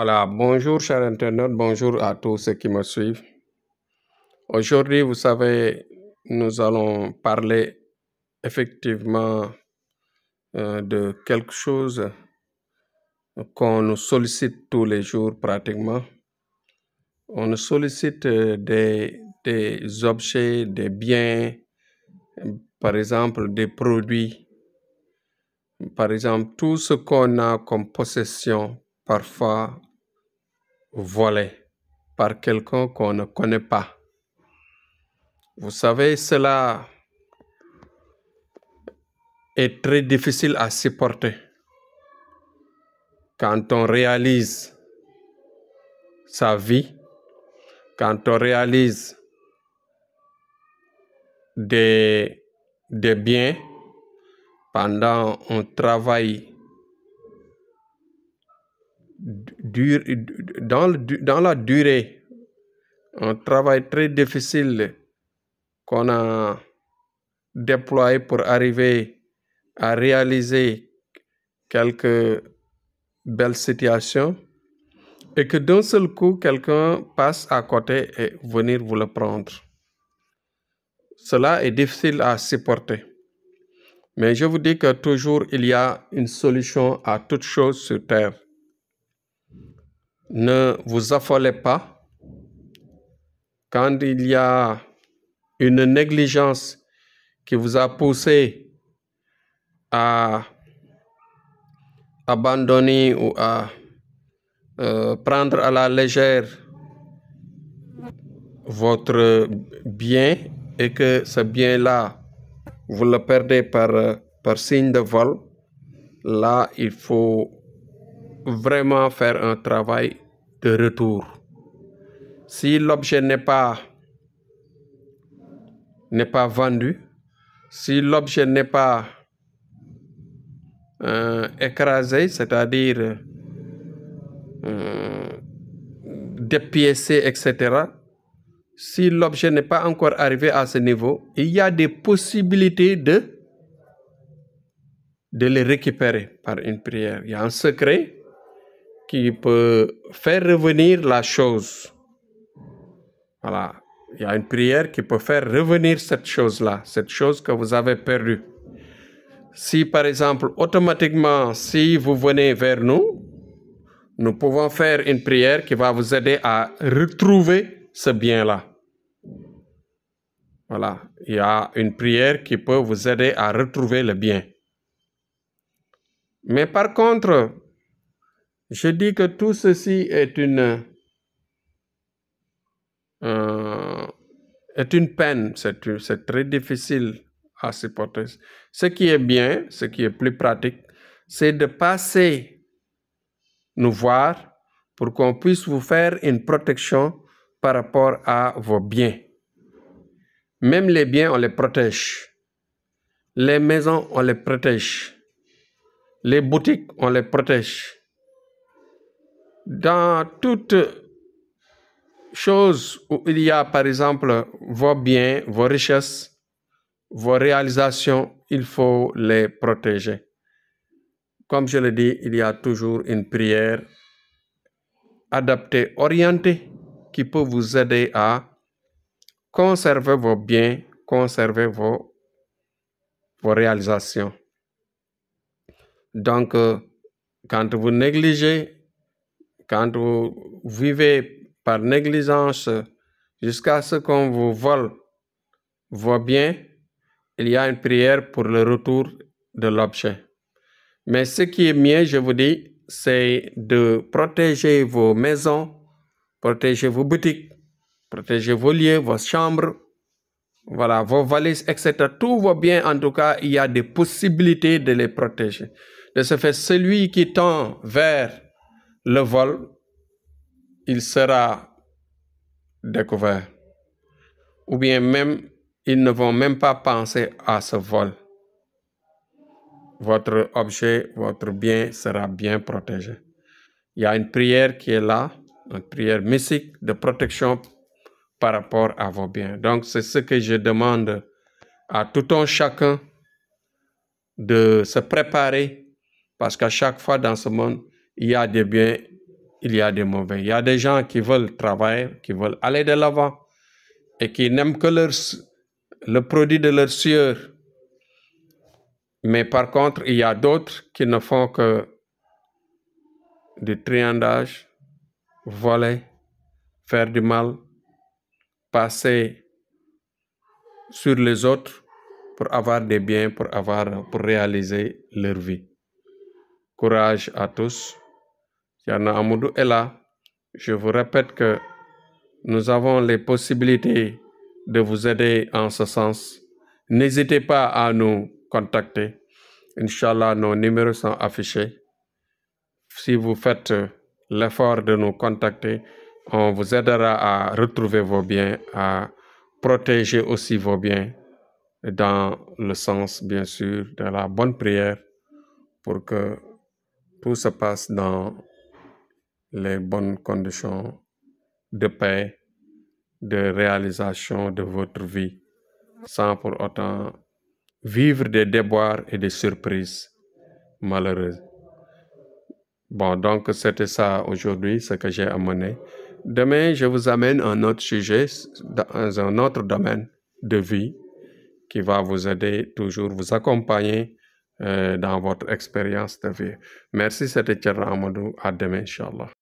Voilà, bonjour chers internautes, bonjour à tous ceux qui me suivent. Aujourd'hui, vous savez, nous allons parler effectivement euh, de quelque chose qu'on nous sollicite tous les jours pratiquement. On nous sollicite euh, des, des objets, des biens, par exemple des produits, par exemple tout ce qu'on a comme possession parfois volé par quelqu'un qu'on ne connaît pas. Vous savez, cela est très difficile à supporter quand on réalise sa vie, quand on réalise des, des biens pendant un travail dans, dans la durée, un travail très difficile qu'on a déployé pour arriver à réaliser quelques belles situations et que d'un seul coup, quelqu'un passe à côté et venir vous le prendre. Cela est difficile à supporter. Mais je vous dis que toujours il y a une solution à toute chose sur Terre. Ne vous affolez pas. Quand il y a une négligence qui vous a poussé à abandonner ou à euh, prendre à la légère votre bien et que ce bien-là, vous le perdez par, euh, par signe de vol, là, il faut vraiment faire un travail de retour. Si l'objet n'est pas, n'est pas vendu, si l'objet n'est pas euh, écrasé, c'est-à-dire euh, dépiécé, etc., si l'objet n'est pas encore arrivé à ce niveau, il y a des possibilités de, de le récupérer par une prière. Il y a un secret qui peut faire revenir la chose. Voilà. Il y a une prière qui peut faire revenir cette chose-là, cette chose que vous avez perdue. Si par exemple, automatiquement, si vous venez vers nous, nous pouvons faire une prière qui va vous aider à retrouver ce bien-là. Voilà, il y a une prière qui peut vous aider à retrouver le bien. Mais par contre, je dis que tout ceci est une, euh, est une peine, c'est très difficile à supporter. Ce qui est bien, ce qui est plus pratique, c'est de passer nous voir pour qu'on puisse vous faire une protection par rapport à vos biens. Même les biens, on les protège. Les maisons, on les protège. Les boutiques, on les protège dans toutes chose où il y a, par exemple, vos biens, vos richesses, vos réalisations, il faut les protéger. Comme je le dis, il y a toujours une prière adaptée, orientée, qui peut vous aider à conserver vos biens, conserver vos, vos réalisations. Donc, euh, quand vous négligez quand vous vivez par négligence jusqu'à ce qu'on vous vole vos bien, il y a une prière pour le retour de l'objet. Mais ce qui est mieux, je vous dis, c'est de protéger vos maisons, protéger vos boutiques, protéger vos lieux, vos chambres, voilà, vos valises, etc. Tout va bien, en tout cas, il y a des possibilités de les protéger. De ce fait, celui qui tend vers le vol, il sera découvert. Ou bien même, ils ne vont même pas penser à ce vol. Votre objet, votre bien sera bien protégé. Il y a une prière qui est là, une prière mystique de protection par rapport à vos biens. Donc, c'est ce que je demande à tout un chacun de se préparer parce qu'à chaque fois dans ce monde, il y a des biens, il y a des mauvais. Il y a des gens qui veulent travailler, qui veulent aller de l'avant et qui n'aiment que le produit de leur sueur. Mais par contre, il y a d'autres qui ne font que du triandage, voler, faire du mal, passer sur les autres pour avoir des biens, pour, avoir, pour réaliser leur vie. Courage à tous. Yana Amoudou est là. Je vous répète que nous avons les possibilités de vous aider en ce sens. N'hésitez pas à nous contacter. Inch'Allah, nos numéros sont affichés. Si vous faites l'effort de nous contacter, on vous aidera à retrouver vos biens, à protéger aussi vos biens dans le sens, bien sûr, de la bonne prière pour que tout se passe dans les bonnes conditions de paix, de réalisation de votre vie, sans pour autant vivre des déboires et des surprises malheureuses. Bon, donc c'était ça aujourd'hui, ce que j'ai amené. Demain, je vous amène un autre sujet dans un autre domaine de vie qui va vous aider toujours, vous accompagner euh, dans votre expérience de vie. Merci, c'était Thierry Amadou. À demain, Inch'Allah.